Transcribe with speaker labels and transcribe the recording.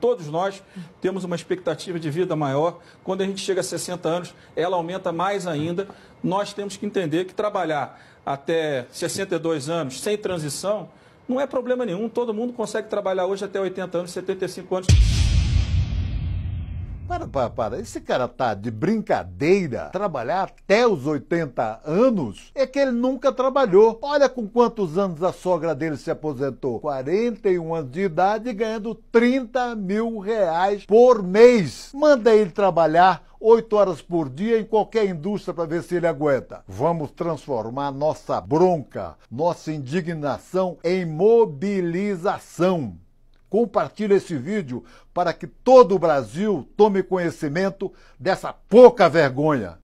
Speaker 1: Todos nós temos uma expectativa de vida maior. Quando a gente chega a 60 anos, ela aumenta mais ainda. Nós temos que entender que trabalhar até 62 anos sem transição não é problema nenhum. Todo mundo consegue trabalhar hoje até 80 anos, 75 anos. Para, para, para. Esse cara tá de
Speaker 2: brincadeira trabalhar até os 80 anos? É que ele nunca trabalhou. Olha com quantos anos a sogra dele se aposentou: 41 anos de idade, ganhando 30 mil reais por mês. Manda ele trabalhar 8 horas por dia em qualquer indústria para ver se ele aguenta. Vamos transformar nossa bronca, nossa indignação em mobilização. Compartilhe
Speaker 3: esse vídeo para que todo o Brasil tome conhecimento dessa pouca vergonha.